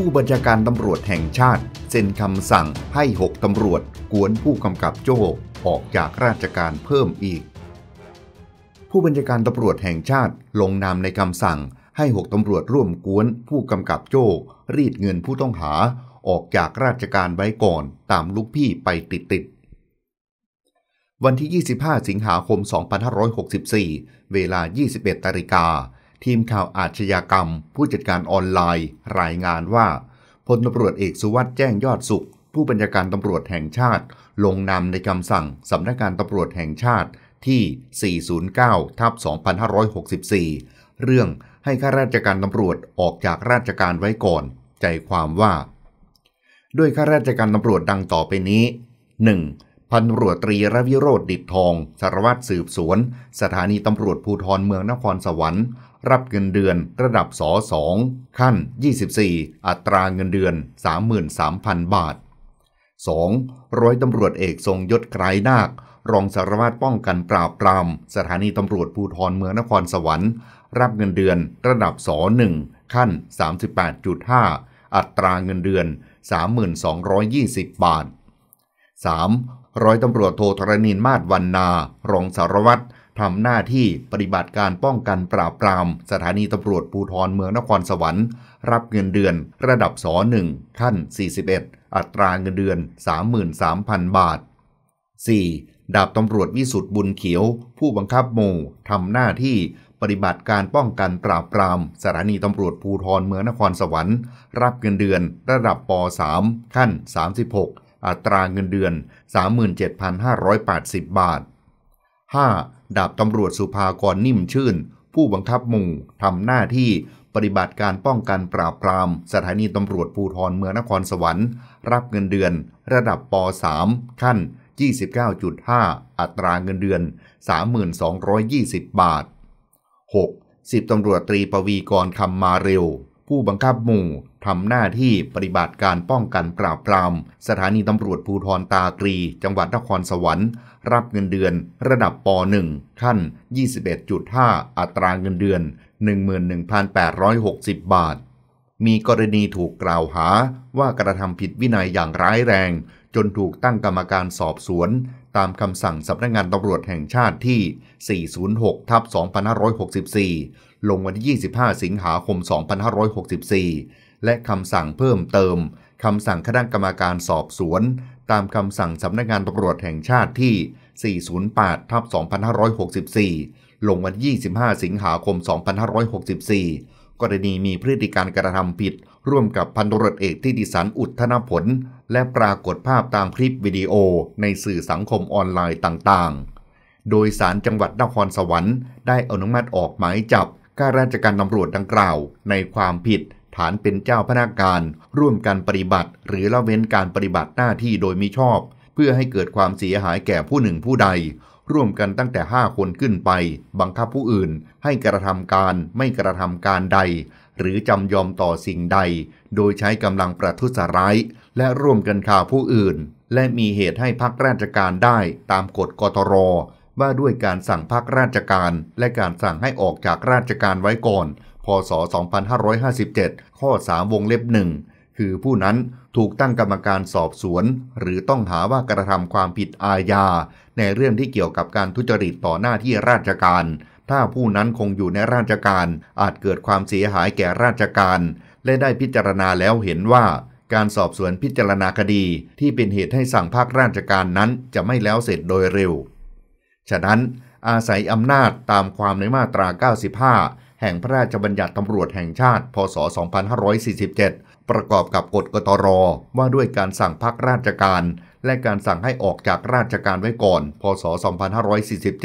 ผู้บัญชาการตำรวจแห่งชาติเซ็นคำสั่งให้ 6ตำรวจกวนผู้กำกับโจ้ออกจากราชการเพิ่มอีก ผู้บัญชาการตำรวจแห่งชาติ ลงนามในคำสั่งให้6ตำรวจร่วมกวนผู้กำกับโจ้รีดเงินผู้ต้องหาออกจากราชการไว้ก่อนตามลูกพี่ไปติดติดวันที่ 25 สิงหาคม 2564 เวลา 21นาฬิกาทีมข่าวอาชญากรรม ผู้จัดการออนไลน์ รายงานว่าพลตำรวจเอกสุวัสด์แจ้งยอดสุข ผู้บัญชาการตำรวจแห่งชาติ ลงนามในคำสั่งสำนักงานตำรวจแห่งชาติที่ 409ทับ2564 เรื่องให้ข้าราชการตำรวจออกจากราชการไว้ก่อน ใจความว่า ด้วยข้าราชการตำรวจดังต่อไปนี้ 1. พันตำรวจตรีระวิโรธดิดทองสารวัตรสืบสวน สถานีตำรวจภูธรเมืองนครสวรรค์รับเงินเดือนระดับสอสองขั้น 24 อัตราเงินเดือน 33,000 บาท 2. ร้อยตำรวจเอกทรงยศไกรนาค รองสารวัตรป้องกันปราบปราม สถานีตำรวจภูธรเมืองนครสวรรค์ รับเงินเดือนระดับสอหนึ่งขั้น 38.5อัตราเงินเดือน32,20บาท 3. ร้อยตำรวจโทธรณินมาศวันนารองสารวัตรทำหน้าที่ปฏิบัติการป้องกันปราบปรามสถานีตำรวจภูธรเมืองนครสวรรค์ รับเงินเดือนระดับส1ขั้น41 อัตราเงินเดือน 33,000 บาท 4. ดาบตำรวจวิสุทธ์บุญเขียว ผู้บังคับหมู่ทำหน้าที่ปฏิบัติการป้องกันปราบปรามสถานีตำรวจภูธรเมืองนครสวรรค์ รับเงินเดือนระดับป .3 ขั้น36 อัตราเงินเดือน 37,580 บาท 5. ดาบตำรวจสุภากรนิ่มชื่น ผู้บังคับหมู่ทำหน้าที่ปฏิบัติการป้องกันปราบปราม สถานีตำรวจภูธรเมืองนครสวรรค์ รับเงินเดือน ระดับป .3 ขั้น 29.5 อัตราเงินเดือน 3220บาท 6. 10ตำรวจตรีปวีกรคำมาเร็ว ผู้บังคับหมู่ทำหน้าที่ปฏิบัติการป้องกันปราบปราม สถานีตำรวจภูทรตาตรี จังหวัดนครสวรรค์ รับเงินเดือนระดับป .1 ขั้น 21.5 อัตราเงินเดือน 11,860 บาท มีกรณีถูกกล่าวหาว่ากระทำผิดวินัยอย่างร้ายแรง จนถูกตั้งกรรมการสอบสวน ตามคำสั่งสำนักงงานตำรวจแห่งชาติที่ 406 ทับ 2564 ลงวันที่ 25 สิงหาคม 2564และคำสั่งเพิ่มเติม คำสั่งคณะกรรมการสอบสวน ตามคำสั่งสำนักงานตำรวจแห่งชาติที่ 408ทับ2564 ลงวัน 25 สิงหาคม 2564 กรณีมีพฤติการกระทำผิด ร่วมกับพันตรวจเอกที่ดิสัน อุทธนผล และปรากฏภาพตามคลิปวิดีโอในสื่อสังคมออนไลน์ต่างๆ โดยสารจังหวัดนครสวรรค์ได้อนุมัติออกหมายจับข้าราชการตำรวจดังกล่าว ในความผิดฐานเป็นเจ้าพนักงานร่วมกันปฏิบัติหรือละเว้นการปฏิบัติหน้าที่โดยมิชอบ เพื่อให้เกิดความเสียหายแก่ผู้หนึ่งผู้ใด ร่วมกันตั้งแต่5คนขึ้นไป บังคับผู้อื่นให้กระทำการไม่กระทำการใด หรือจำยอมต่อสิ่งใด โดยใช้กำลังประทุษร้าย และร่วมกันข่าผู้อื่น และมีเหตุให้พักราชการได้ตามกฎกตรว่าด้วยการสั่งพักราชการ และการสั่งให้ออกจากราชการไว้ก่อนพศ 2557 ข้อ 3 วงเล็บ 1 คือผู้นั้นถูกตั้งกรรมการสอบสวน หรือต้องหาว่ากระทำความผิดอาญา ในเรื่องที่เกี่ยวกับการทุจริตต่อหน้าที่ราชการ ถ้าผู้นั้นคงอยู่ในราชการอาจเกิดความเสียหายแก่ราชการ และได้พิจารณาแล้วเห็นว่าการสอบสวนพิจารณาคดีที่เป็นเหตุให้สั่งภาคราชการนั้นจะไม่แล้วเสร็จโดยเร็ว ฉะนั้นอาศัยอำนาจตามความในมาตรา 95แห่งพระราชบัญญัติตำรวจแห่งชาติ พศ 2547 ประกอบกับกฎกตรว่าด้วยการสั่งพักราชการ และการสั่งให้ออกจากราชการไว้ก่อน พศ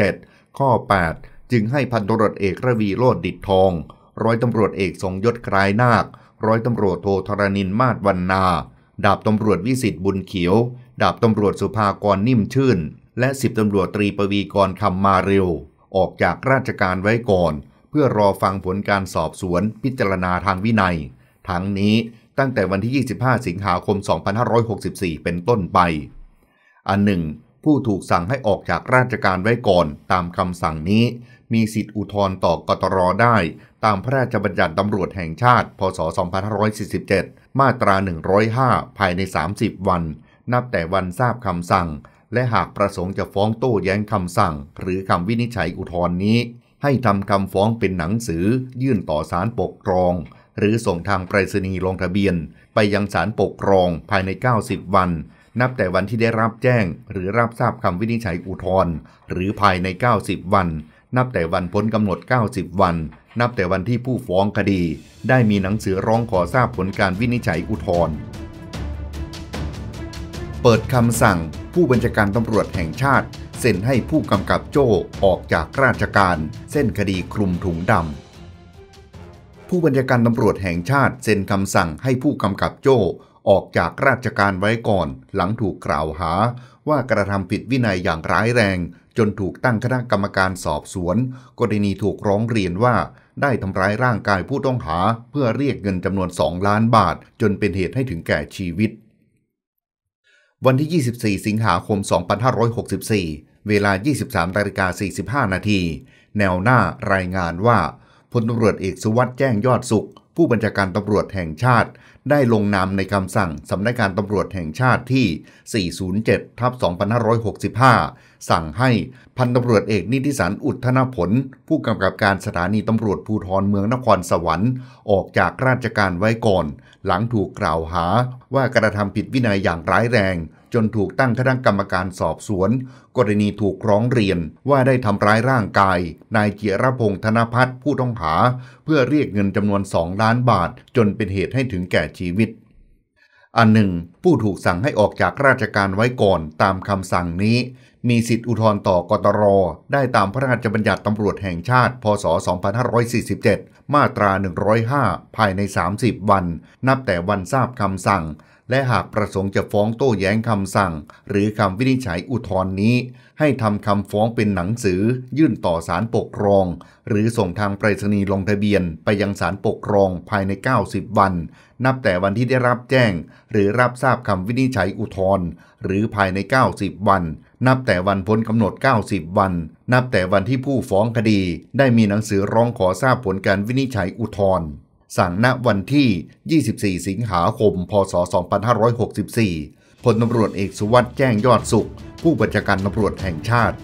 2547 ข้อ 8 จึงให้พันตรวจเอกระวีโลดดิดทอง ร้อยตำรวจเอกทรงยศคลายนาค ร้อยตำรวจโทธรณินมาศวันนา ดาบตำรวจวิสิทธิ์บุญเขียว ดาบตำรวจสุภากรนิ่มชื่น และสิบตำรวจตรีปวีกรคำมาเร็วออกจากราชการไว้ก่อนเพื่อรอฟังผลการสอบสวนพิจารณาทางวินัย ทั้งนี้ตั้งแต่วันที่ 25 สิงหาคม 2564 เป็นต้นไป อันหนึ่งผู้ถูกสั่งให้ออกจากราชการไว้ก่อนตามคำสั่งนี้ มีสิทธิอุทธรณ์ต่อ กตรได้ ตามพระราชบัญญัติตำรวจแห่งชาติ พศ 2547 มาตรา 105 ภายใน 30 วัน นับแต่วันทราบคำสั่ง และหากประสงค์จะฟ้องโต้แย้งคำสั่ง หรือคำวินิจฉัยอุทธรณ์นี้ให้ทำคำฟ้องเป็นหนังสือ ยื่นต่อศาลปกครอง หรือส่งทางไปรษณีย์ลงทะเบียน ไปยังศาลปกครองภายใน 90 วัน นับแต่วันที่ได้รับแจ้ง หรือรับทราบคำวินิจฉัยอุทธรณ์หรือภายใน 90 วัน นับแต่วันพ้นกำหนด 90 วัน นับแต่วันที่ผู้ฟ้องคดี ได้มีหนังสือร้องขอทราบผลการวินิจฉัยอุทธรณ์เปิดคำสั่งผู้บัญชาการตำรวจแห่งชาติเซ็นให้ผู้กำกับโจ้ออกจากราชการ เส้นคดีคลุมถุงดำผู้บัญชาการตำรวจแห่งชาติเซ็นคำสั่งให้ผู้กำกับโจ้ออกจากราชการไว้ก่อน หลังถูกกล่าวหา ว่ากระทำผิดวินัยอย่างร้ายแรง จนถูกตั้งคณะกรรมการสอบสวน กรณีถูกร้องเรียนว่า ได้ทำร้ายร่างกายผู้ต้องหาเพื่อเรียกเงินจำนวน 2 ล้านบาทจนเป็นเหตุให้ถึงแก่ชีวิตวันที่ 24 สิงหาคม 2564 เวลา 23นาฬิกา45 นาที แนวหน้ารายงานว่าพลตำรวจเอกสุวัสด์แจ้งยอดสุข ผู้บัญชาการตำรวจแห่งชาติ ได้ลงนามในคำสั่งสำนักงานตำรวจแห่งชาติที่ 407ทับ2565 สั่งให้พันตำรวจเอกนิติสัน อุทธนผล ผู้กำกับการสถานีตำรวจภูธรเมืองนครสวรรค์ ออกจากราชการไว้ก่อนหลังถูกกล่าวหาว่ากระทำผิดวินัยอย่างร้ายแรง จนถูกตั้งคณะกรรมการสอบสวน กรณีถูกร้องเรียนว่าได้ทำร้ายร่างกายนายเจียรพงษ์ธนพัฒน์ผู้ต้องหา เพื่อเรียกเงินจำนวน 2 ล้านบาท จนเป็นเหตุให้ถึงแก่ชีวิตอันหนึ่งผู้ถูกสั่งให้ออกจากราชการไว้ก่อนตามคำสั่งนี้มีสิทธิอุทธรณ์ต่อกตร ได้ตามพระราชบัญญัติตำรวจแห่งชาติพศ2547 มาตรา 105 ภายใน 30 วัน นับแต่วันทราบคำสั่งและหากประสงค์จะฟ้องโต้แย้งคำสั่ง หรือคำวินิจฉัยอุทธรณ์นี้ ให้ทำคำฟ้องเป็นหนังสือยื่นต่อศาลปกครอง หรือส่งทางไปรษณีย์ลงทะเบียน ไปยังศาลปกครองภายใน 90 วัน นับแต่วันที่ได้รับแจ้งหรือรับทราบคำวินิจฉัยอุทธรณ์หรือภายใน 90 วัน นับแต่วันพ้นกำหนด 90 วัน นับแต่วันที่ผู้ฟ้องคดี ได้มีหนังสือร้องขอทราบผลการวินิจฉัยอุทธรณ์สั่งณวันที่ 24 สิงหาคม พศ 2564พลตำรวจเอกสุวัสด์แจ้งยอดสุข ผู้บัญชาการตำรวจแห่งชาติ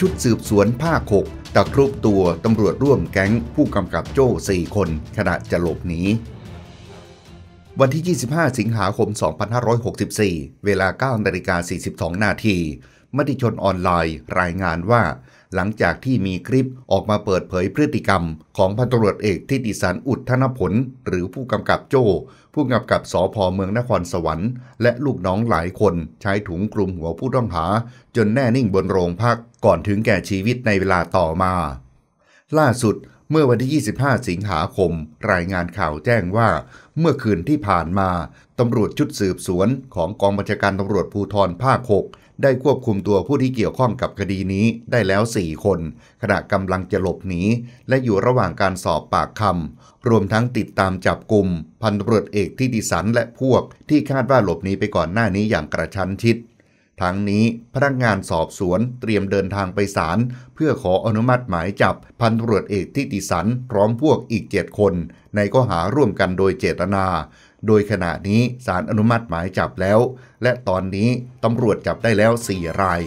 ชุดสืบสวนภาค6ตะครุบตัวตำรวจร่วมแก๊งผู้กำกับโจ้ 4 คน ขณะจะหลบหนี วันที่ 25 สิงหาคม 2564 เวลา9นาฬิกา42 นาทีมติชนออนไลน์รายงานว่า หลังจากที่มีคลิปออกมาเปิดเผยพฤติกรรม ของพันตำรวจเอกทิติสันอุทธนผล หรือผู้กำกับโจ้ ผู้กำกับสอพอเมืองนครสวรรค์และลูกน้องหลายคนใช้ถุงกลุ่มหัวผู้ต้องหา จนแน่นิ่งบนโรงพักก่อนถึงแก่ชีวิตในเวลาต่อมา ล่าสุดเมื่อวันที่ 25 สิงหาคม รายงานข่าวแจ้งว่าเมื่อคืนที่ผ่านมา ตำรวจชุดสืบสวนของกองบัญชาการตำรวจภูธรภาค 6 ได้ควบคุมตัวผู้ที่เกี่ยวข้องกับคดีนี้ได้แล้ว 4 คนขณะกำลังจะหลบหนีและอยู่ระหว่างการสอบปากคำรวมทั้งติดตามจับกลุ่มพันตำรวจเอกที่ดิสันและพวกที่คาดว่าหลบหนีไปก่อนหน้านี้อย่างกระชั้นชิดทั้งนี้พนักงานสอบสวนเตรียมเดินทางไปศาลเพื่อขออนุมัติหมายจับพันตรวจเอกทิติสันพร้อมพวกอีก 7 คน ในข้อหาร่วมกันโดยเจตนา โดยขณะนี้ศาลอนุมัติหมายจับแล้ว และตอนนี้ตำรวจจับได้แล้ว 4 ราย